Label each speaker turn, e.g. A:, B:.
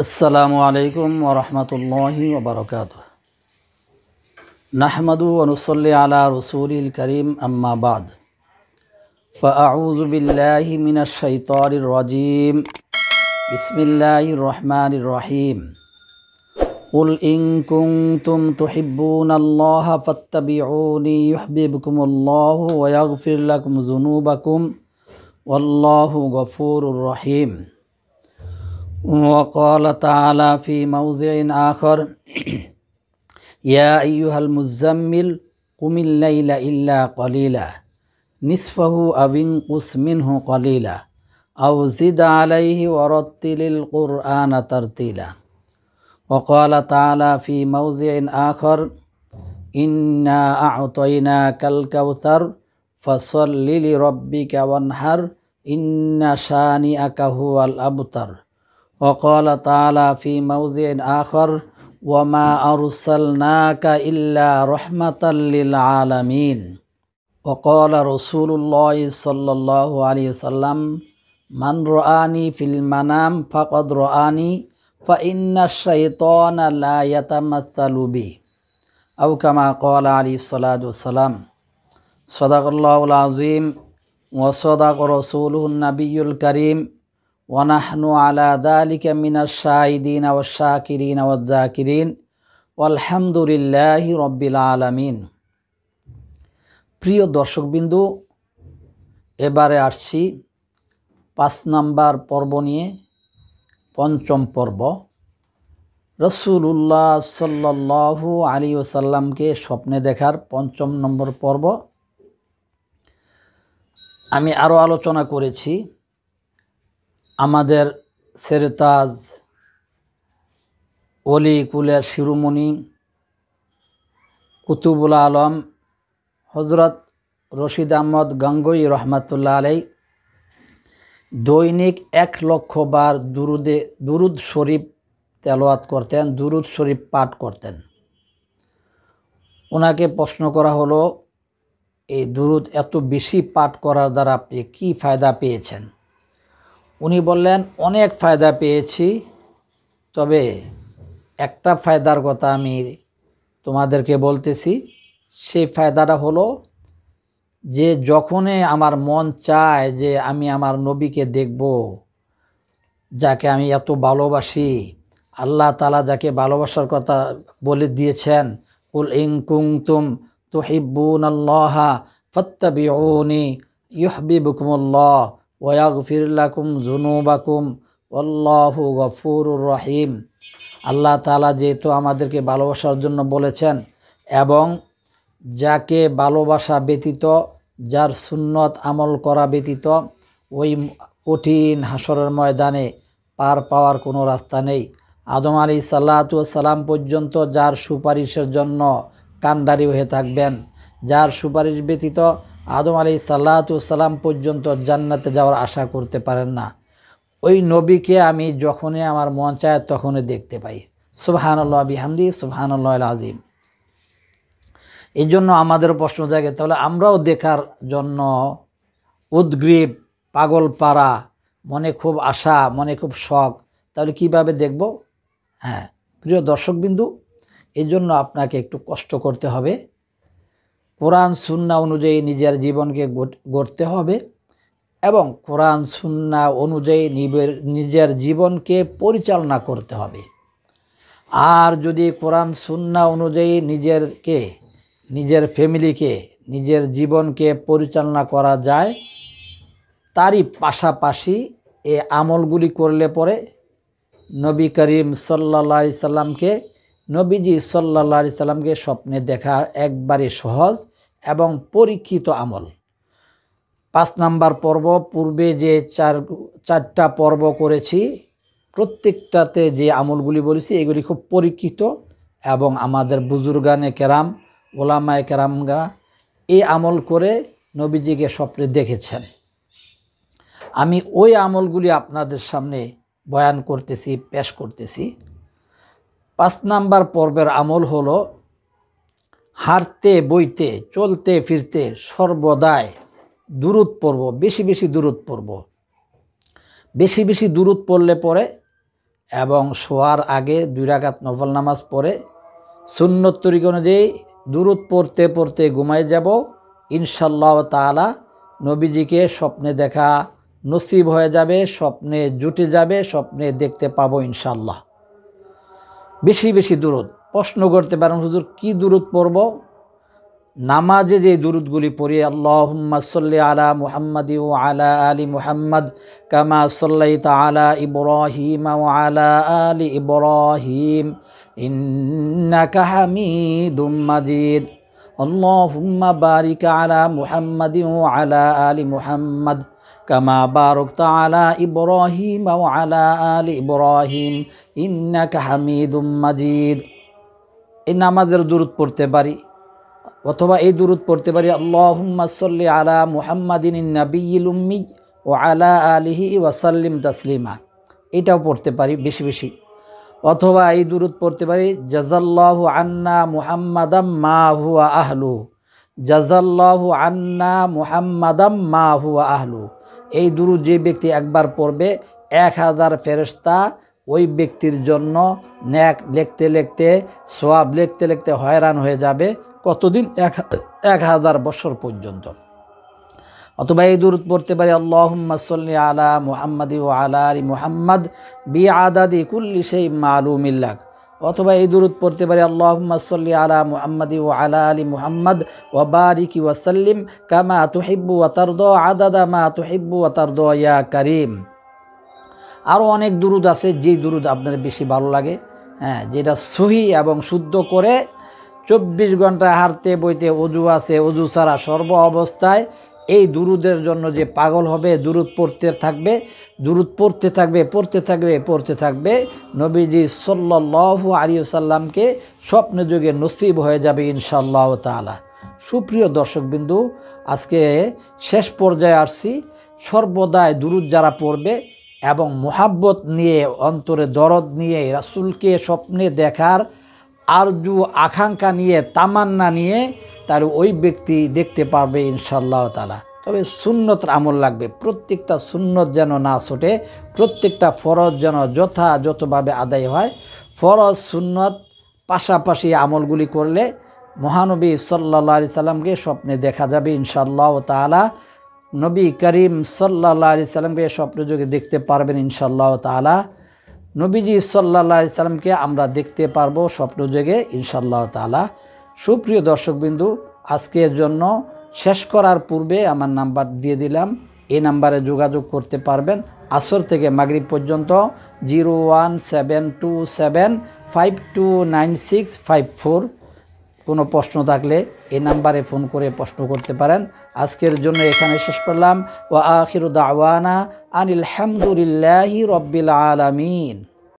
A: السلام عليكم ورحمة الله وبركاته نحمد ونصلي على رسوله الكريم أما بعد فأعوذ بالله من الشيطان الرجيم بسم الله الرحمن الرحيم قل إن كنتم تحبون الله فاتبعوني يحببكم الله ويغفر لكم ذنوبكم والله غفور رحيم وقال تعالى في موضع آخر يا أيها المزمل قم الليل إلا قليلا نصفه أو انقص منه قليلا أو زد عليه ورتل القرآن ترتيلا وقال تعالى في موضع آخر إنا أعطيناك الكوثر فصل لربك وانحر إن شانئك هو الأبتر وقال تعالى في موضع آخر وما أرسلناك إلا رحمة للعالمين وقال رسول الله صلى الله عليه وسلم من رآني في المنام فقد رآني فإن الشيطان لا يتمثل بي أو كما قال عليه الصلاة والسلام صدق الله العظيم وصدق رسوله النبي الكريم ونحن على ذلك من الشاهدين والشاكرين والذاكرين والحمد لله رب العالمين প্রিয় দর্শকবিন্দু এবারে আসছি পাঁচ নাম্বার পর্ব নিয়ে পঞ্চম পর্ব রসুল্লাহ সাল্লু আলী ওসাল্লামকে স্বপ্নে দেখার পঞ্চম নম্বর পর্ব আমি আরও আলোচনা করেছি আমাদের সেরতাজ অলি কুলের শিরোমণি কুতুবুল আলম হজরত রশিদ আহমদ গঙ্গই রহমাতুল্লাহ আলাই দৈনিক এক লক্ষ বার দুরুদে দুরুদ শরীফ তেলোয়াত করতেন দুরুদ শরীফ পাঠ করতেন ওনাকে প্রশ্ন করা হলো এই দুরুদ এত বেশি পাঠ করার দ্বারা আপনি কী ফায়দা পেয়েছেন উনি বললেন অনেক ফায়দা পেয়েছি তবে একটা ফায়দার কথা আমি তোমাদেরকে বলতেছি সেই ফায়দাটা হলো যে যখনই আমার মন চায় যে আমি আমার নবীকে দেখব যাকে আমি এত ভালোবাসি আল্লাহ তালা যাকে ভালোবাসার কথা বলে দিয়েছেন উল ইং তুম তো হিব্বুন আল্লাহা ফত্তাবি ইহবিবুকুমুল্লাহ ওয়াগফির লাকুম জুনুবাকুম অল্লাহ গফুর রহিম আল্লাহ তালা যেহেতু আমাদেরকে ভালোবাসার জন্য বলেছেন এবং যাকে ভালোবাসা ব্যতীত যার সুন্নত আমল করা ব্যতীত ওই কঠিন হাসরের ময়দানে পার পাওয়ার কোনো রাস্তা নেই আদম আলী সাল্লাহতু পর্যন্ত যার সুপারিশের জন্য কান্ডারি হয়ে থাকবেন যার সুপারিশ ব্যতীত আদম আলী সাল্লাহসাল্লাম পর্যন্ত জান্নাতে যাওয়ার আশা করতে পারেন না ওই নবীকে আমি যখনই আমার মন চায় তখনই দেখতে পাই সুবাহানুল্লাহ বিহামদি সুবাহানুল্লাহ আজিম এই জন্য আমাদের প্রশ্ন জাগে তাহলে আমরাও দেখার জন্য উদ্গ্রীব পাগল পাড়া মনে খুব আশা মনে খুব শখ তাহলে কিভাবে দেখব হ্যাঁ প্রিয় দর্শকবিন্দু এই জন্য আপনাকে একটু কষ্ট করতে হবে কোরআন সুন্না অনুযায়ী নিজের জীবনকে গড়তে হবে এবং কোরআন সুন্না অনুযায়ী নিজের জীবনকে পরিচালনা করতে হবে আর যদি কোরআন সুন্না অনুযায়ী নিজেরকে নিজের ফ্যামিলিকে নিজের জীবনকে পরিচালনা করা যায় তারই পাশাপাশি এ আমলগুলি করলে পরে নবী করিম সাল্লা সাল্লামকে নবীজি সাল্লা সাল্লামকে স্বপ্নে দেখা একবারে সহজ এবং পরীক্ষিত আমল পাঁচ নাম্বার পর্ব পূর্বে যে চার চারটা পর্ব করেছি প্রত্যেকটাতে যে আমলগুলি বলেছি এগুলি খুব পরীক্ষিত এবং আমাদের বুজুর্গানে কেরাম ওলামায় কেরামগা এই আমল করে নবীজিকে স্বপ্নে দেখেছেন আমি ওই আমলগুলি আপনাদের সামনে বয়ান করতেছি পেশ করতেছি পাঁচ নাম্বার পর্বের আমল হলো হাঁটতে বইতে চলতে ফিরতে সর্বদাই দূরত পড়ব বেশি বেশি দূরত পড়ব বেশি বেশি দূরত পড়লে পরে এবং শোয়ার আগে দুই রাগাত নফল নামাজ পড়ে সুন্নত তরিক অনুযায়ী দূরত পড়তে পড়তে ঘুমায় যাব ইনশাল্লাহ তালা নবীজিকে স্বপ্নে দেখা নসিব হয়ে যাবে স্বপ্নে জুটে যাবে স্বপ্নে দেখতে পাবো ইনশাল্লাহ বেশি বেশি দূরত প্রশ্ন করতে পারেন হুজুর কি দূরত পড়ব নামাজে যে দূরতগুলি পড়ি আল্লাহম্মা সাল্লি আলা মুহাম্মদ ও আলা আলী মুহাম্মদ কামা সাল্লাই আলা ইব্রাহিম ও আলা আলী ইব্রাহিম ইন্নাকা হামিদুম মাজিদ আল্লাহুম্মা বারিক আলা মুহাম্মদ ও আলা আলী মুহাম্মদ কামা বারকত আলা ইব্রাহিম ও আলা আলী ইব্রাহিম ইন্নাকা হামিদুম মাজিদ এই নামাজের দূরত পড়তে পারি অথবা এই দূরত পড়তে পারি আল্লাহম্মা সল্লি আলা মুহাম্মাদিন নাবিল উম্মি ও আলা আলিহি ওয়াসাল্লিম তাসলিমা এটাও পড়তে পারি বেশি বেশি অথবা এই দূরত পড়তে পারি জাজাল্লাহু আন্না মুহাম্মাদাম মা হুয়া আহলু জাজাল্লাহু আন্না মুহাম্মাদাম মা হুয়া আহলু এই দুরুদ যে ব্যক্তি একবার পড়বে এক হাজার ফেরস্তা ওই ব্যক্তির জন্য ন্যাক লেখতে লেখতে সোয়াব লেখতে লেখতে হয়রান হয়ে যাবে কতদিন এক এক হাজার বছর পর্যন্ত অথবা এই দূর পড়তে পারি আল্লাহম্মা সাল্লি আলা মুহাম্মদি ও আলা আলী মুহাম্মদ বি আদাদি কুল্লি সেই মালুমিল্লাক অথবা এই দূরত পড়তে পারি আল্লাহম্মা সাল্লি আলা মুহাম্মদি ও আলা আলী মুহাম্মদ ওয়া বারিকি ওয়াসাল্লিম কামা তুহিব্বু ওয়া আদাদা মা তুহিব্বু ওয়া তারদ ইয়া করিম আরও অনেক দুরুদ আছে যেই দুরুদ আপনার বেশি ভালো লাগে হ্যাঁ যেটা সহি এবং শুদ্ধ করে চব্বিশ ঘন্টা হারতে বইতে অজু আছে অজু ছাড়া সর্ব অবস্থায় এই দুরুদের জন্য যে পাগল হবে দুরুদ পড়তে থাকবে দুরুদ পড়তে থাকবে পড়তে থাকবে পড়তে থাকবে নবীজি সল্লাহ আলিউসাল্লামকে স্বপ্নে যুগে নসিব হয়ে যাবে ইনশাল্লাহ তালা সুপ্রিয় দর্শকবিন্দু আজকে শেষ পর্যায়ে আসছি সর্বদাই দুরুদ যারা পড়বে এবং মোহাব্বত নিয়ে অন্তরে দরদ নিয়ে রাসুলকে স্বপ্নে দেখার আরজু আকাঙ্ক্ষা নিয়ে তামান্না নিয়ে তার ওই ব্যক্তি দেখতে পারবে ইনশাল্লাহ তালা তবে সুন্নতর আমল লাগবে প্রত্যেকটা সুন্নত যেন না ছোটে প্রত্যেকটা ফরজ যেন যথাযথভাবে আদায় হয় ফরজ সুন্নত পাশাপাশি আমলগুলি করলে মহানবী সাল্লা সাল্লামকে স্বপ্নে দেখা যাবে ইনশাল্লাহ তালা নবী করিম সাল্লা সাল্লামকে স্বপ্নযোগে দেখতে পারবেন ইনশাল্লাহ তালা নবীজি সাল্লা সাল্লামকে আমরা দেখতে পারবো স্বপ্নযোগে ইনশাল্লাহ তালা সুপ্রিয় দর্শকবিন্দু আজকের জন্য শেষ করার পূর্বে আমার নাম্বার দিয়ে দিলাম এই নাম্বারে যোগাযোগ করতে পারবেন আসর থেকে মাগরিব পর্যন্ত zero one seven two seven five two nine six five four কোনো প্রশ্ন থাকলে এই নাম্বারে ফোন করে প্রশ্ন করতে পারেন আজকের জন্য এখানে শেষ করলাম ও আখির দাওয়ানা আনিল হামদুলিল্লাহি রব্বিল আলমিন